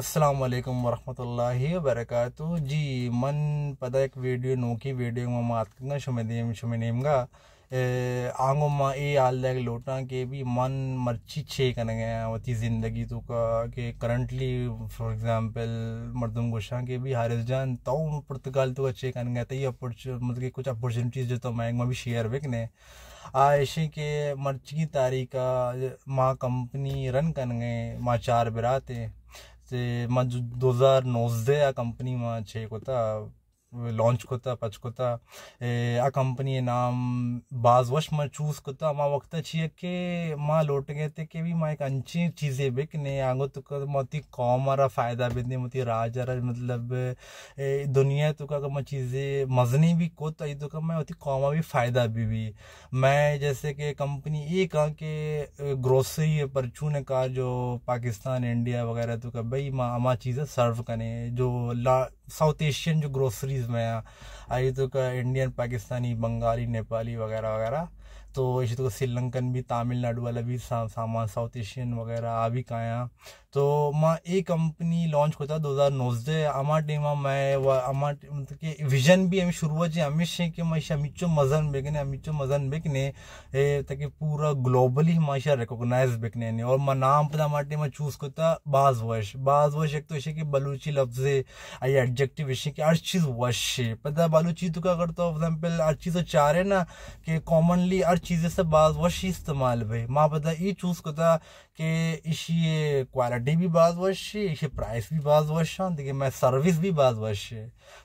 अस्सलाम वालेकुम वरहमतुल्लाहि वबरकातु जी मन पता एक वीडियो नोकी वीडियो में मात करना शुमेदीम शुमेनीम का आंगो माँ ए आल लग लोटा के भी मन मर्ची छे कन गया वती जिंदगी तो का के करंटली फॉर एग्जांपल मर्दों गोशा के भी हारिस जान तो पुर्तगाल तो अच्छे कन गए तो ये अपॉर्च मतलब कुछ अपॉर्चुनिटीज जो तो मैं भी शेयर बिकने आ आयशे के मर्ची की तारीख का माँ कंपनी रन करने गए माँ चार बिराते ze ma 2009 કંપનીમાં છે એક હતા लॉन्च कोता आ कंपनी नाम ಲಾಂಚ್ಕೋತ ಪಚ್ಕೋತ ಆ ಕಂಪನಿಯ ನಾಮ್ ಬಾಜವಶ್ ಮಾ ಚೂಸ್ಕೋತ ಮಾ माँ लौट गए थे ಕೆ भी माँ एक अच्छी चीज़ें बिक नहीं आगो तो कर मोती कौम आरा फ़ायदा भी नहीं मोती राज आरा मतलब दुनिया तो का मैं चीज़ें मजनी भी को तो तो का मैं मोती कौमा भी फ़ायदा भी भी मैं जैसे कि कंपनी ये कहा कि ग्रोसरी है ने कहा जो पाकिस्तान इंडिया वगैरह तो का भाई माँ अमां चीज़ें सर्व करें जो ला साउथ एशियन जो ग्रोसरीज मूवीज़ में अजीत का इंडियन पाकिस्तानी बंगाली नेपाली वगैरह वगैरह तो अजीत तो श्रीलंकन भी तमिलनाडु वाला भी सामान साउथ एशियन वगैरह आ भी काया तो मैं ये कंपनी लॉन्च करता दो हजार नौ से आमा टीम मैं आमा मतलब के विजन भी हम शुरुआत जी हमें से कि मैं अमिचो मजन बेकने अमिचो मजन बेकने ताकि पूरा ग्लोबली हमारे रेकॉग्नाइज बेकने और मैं नाम पता हमारे टीम चूज करता बाज वश बाज वश एक तो ऐसे कि बलूची लफ्ज आई एडजेक्टिव हर चीज वश है पता बलूची तो क्या करता हूँ हर चीज तो चार है ना कि कॉमनली हर चीज से बाज वश इस्तेमाल भाई मां पता ये चूज करता कि इसी क्वालिटी बॉडी भी बाज वश इशे प्राइस भी बाज वश देखिए मैं सर्विस भी बाज वश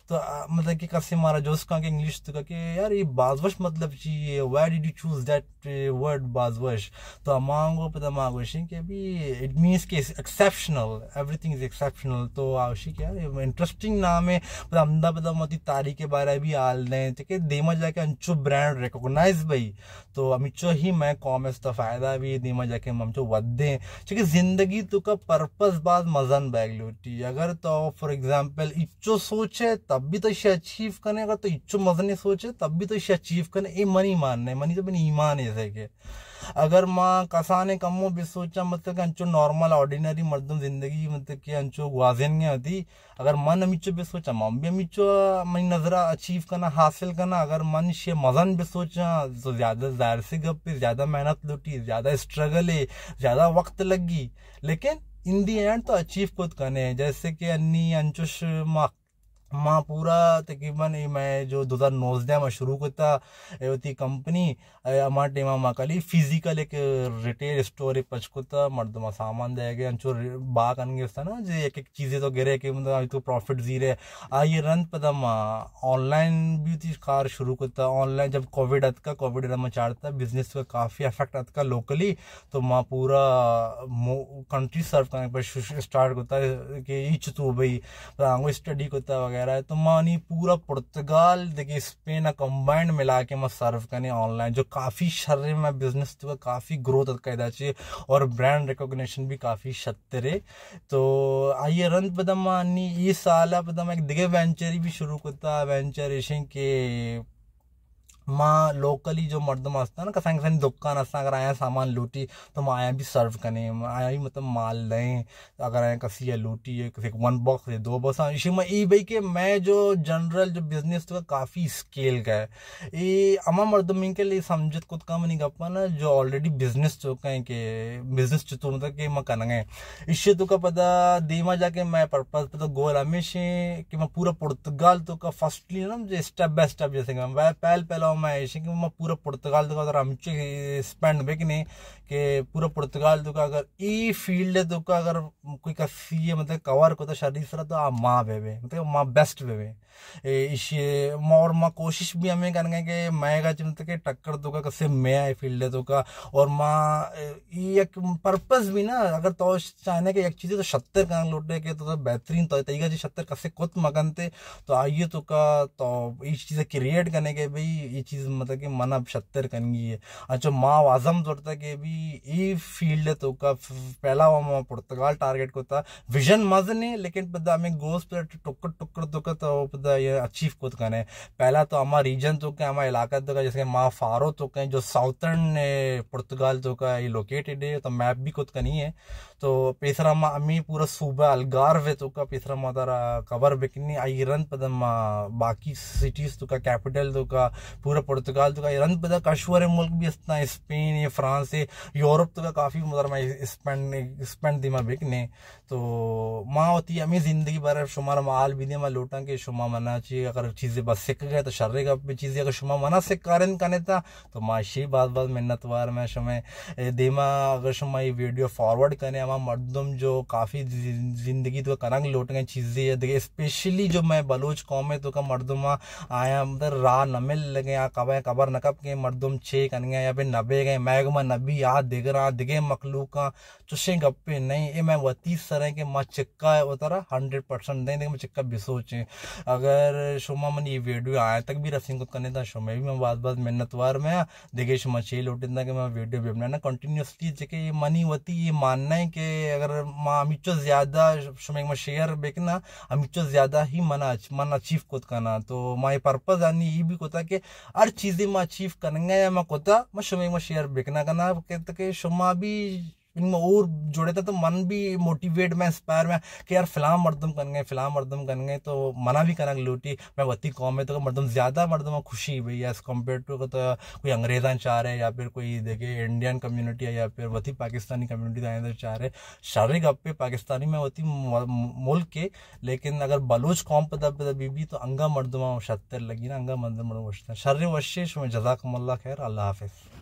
तो मतलब कि कसे मारा जोश का कि इंग्लिश तो कि यार ये बाजवश मतलब चाहिए why did you choose that word बाजवश तो अमांगो पता मांग मांगोशी कि अभी इट मीन्स कि एक्सेप्शनल एवरीथिंग इज एक्सेप्शनल तो आवशी क्या इंटरेस्टिंग नाम है पता मतलब अमदा पता मती मतलब तारी के बारे भी आल तो दें तो ठीक है देमा जाके अंचो ब्रांड रिकोगनाइज भाई तो अमिचो ही मैं कॉमर्स तो फायदा भी देमा जाके ममचो वदें ठीक है जिंदगी तो कब पर्पस बाद मजन बैग होती अगर तो फॉर एग्जाम्पल इच्छो सोचे तब भी तो इसे अचीव करने अगर तो इच्छो मजने सोचे तब भी तो इसे अचीव करने ये मनी मानना है मनी तो मैंने ईमान ऐसे के अगर माँ कसाने कमो भी सोचा मतलब कि अंचो नॉर्मल ऑर्डिनरी मर्दम जिंदगी मतलब कि अंचो वाजन गया होती अगर मन अमीचो भी सोचा माँ भी अमीचो मनी नजरा अचीव करना हासिल करना अगर मन से मजन भी सोचा तो ज़्यादा जाहिर सी गप ज़्यादा मेहनत लुटी ज़्यादा स्ट्रगल है ज़्यादा वक्त लगी लेकिन इन दी एंड तो अचीव खुद करने हैं जैसे कि अन्नी अंशुष मार्क मां पूरा तकरीबन मैं जो दो 2019 में शुरू करता होती कंपनी हमारे टेमा माँ खाली फिजिकल एक रिटेल स्टोर मर्द मर्दमा सामान देगे अंचो बा कनगेस्ता ना जे एक एक चीज़ें तो गिरे कि मतलब तो प्रॉफिट जीरे आ ये रन पता माँ ऑनलाइन भी थी कार शुरू करता ऑनलाइन जब कोविड अतका कोविड रम चाड़ता बिजनेस का काफ़ी अफेक्ट अतका लोकली तो माँ पूरा कंट्री सर्व करने पर स्टार्ट करता कि इच तू भाई स्टडी तो करता वगैरह वगैरह है तो मानी पूरा पुर्तगाल देखिए स्पेन कंबाइंड मिला के मैं सर्व करनी ऑनलाइन जो काफ़ी शर्रे में बिजनेस तो काफ़ी ग्रोथ कहना चाहिए और ब्रांड रिकॉग्निशन भी काफ़ी है तो आइए रंत पदम मानी ये साल पदम एक दिगे वेंचर भी शुरू करता वेंचर ऐसे के माँ लोकली जो मर्द मस्त ना कसा कसा दुकान असां अगर आया सामान लूटी तो मां आया भी सर्व करें आया भी मतलब माल लें अगर आया कसी है लूटी है किसी वन बॉक्स है दो बॉक्स इसी में ये भाई कि मैं जो जनरल जो बिजनेस तो काफ़ी स्केल का है ये अमा मर्द मिंग के लिए समझत कुछ कम नहीं कर ना जो ऑलरेडी बिजनेस तो कहें कि बिजनेस चतुर मतलब कि मैं गए इससे तो का पता देमा जाके मैं पर्पज तो गोल हमेशा कि मैं पूरा पुर्तगाल तो का फर्स्टली ना स्टेप बाय स्टेप जैसे पहल पहला हांव अशें की पुरो पुर्तुगाल तुका जर आमचे स्पेंड बे की न्ही की पुरो पुर्तुगाल तुका अगर ई फील्ड तुका अगर कोई कसी मतलब कवर करता शादी सर तो, तो आ माँ बेबे मतलब माँ बेस्ट बेबे इश और माँ कोशिश भी हमें करने के मैं का चिंता के टक्कर तुका कसे मैं आई फील्ड तुका और माँ ये एक पर्पस भी ना अगर तो चाहने के एक चीज तो सत्तर कांग लौटने के तो, तो बेहतरीन तो तरीका जी सत्तर कसे कुत मगन तो आइए तुका तो, तो इस चीज़ें क्रिएट करने के भाई ये चीज़ मतलब कि मन अब शत्तर गई है अच्छा माँ वाजम जोड़ता कि भी ये फील्ड तो का पहला वो माँ पुर्तगाल टारगेट को था विजन मज नहीं लेकिन पता हमें गोल्स पर टुकड़ टुकड़ तो, तो, तो का तो पता ये अचीव को करें पहला तो हमारा रीजन तो क्या हमारा इलाका तो का जैसे माँ फारो तो कहें जो साउथर्न पुर्तगाल तो का ये लोकेटेड है तो मैप भी खुद कनी है तो पेसरा माँ अमी पूरा सूबा अलगार वे तो का पेसरा माँ तारा कवर बिकनी आई आयरन पदम बाकी सिटीज तो का कैपिटल तो का पूरा पूरा पुर्तगाल तो ये रन पैदा कशवर है मुल्क भी इतना स्पेन ये फ्रांस ये यूरोप तो काफ़ी मतलब स्पेंड स्पेंड दी बिक ने तो माँ होती है मैं ज़िंदगी बार शुमार माल भी दिया लूटा के शुमा मना चाहिए अगर चीज़ें बस सीख गए तो शर्रे का भी चीज़ें अगर शुमा मना सिक कारण करने था तो माँ शी बात बात मिन्नत वार मैं शुमें देमा अगर शुमा ये वीडियो फॉरवर्ड करें हमारा मरदम जो काफ़ी ज़िंदगी तो कनक लौट गए चीज़ें देखिए स्पेशली जो मैं बलोच कौम है तो का मरदमा आया मतलब राह न मिल लगे कब है कबर नकब के मरदुम छे कन गए या फिर नबे गए मैगमा नबी आ दिख रहा दिगे मखलूका चुशे गप्पे नहीं ये मैं वतीस सर है कि माँ चिक्का है वो तरह हंड्रेड परसेंट नहीं देखे मैं चिक्का भी सोचें अगर शुमा मन ये वीडियो आए तक भी रसिंग कुछ करने था शुमा भी मैं बात बात मेहनत वार में देखे शुमा छे लौटे था कि मैं वीडियो भी अपना कंटिन्यूसली जैसे ये मनी वती ये मानना है कि अगर माँ अमीचो ज़्यादा शुमे मैं शेयर बेकना अमीचो ज़्यादा ही मन मन अचीव कुछ करना तो माँ ये पर्पज़ आनी ये भी कुछ कि हर चीज़ें मैं अचीव करेंगे या मैं कोता मैं शुमे में शेयर बिकना करना कहते कि शुमा भी इनमें और जुड़े थे तो मन भी मोटिवेट में इंस्पायर में कि यार फिलहाल मरदम कन गए फिलहाल मरदम कन गए तो मना भी करा लूटी मैं वती कौम तो है तो मरदम ज़्यादा मरदम खुशी हुई एज़ कम्पेयर टू तो कोई अंग्रेजा चाह रहे या फिर कोई देखे इंडियन कम्युनिटी है या फिर वती पाकिस्तानी कम्युनिटी का तो चाह रहे शारीरिक अपे पाकिस्तानी में वती मुल्क के लेकिन अगर बलोच कौम पर दब दबी भी तो अंगा मरदमा शतर लगी ना अंगा मरदम शर्र वशेष में जजाकमल्ला खैर अल्लाह हाफिज़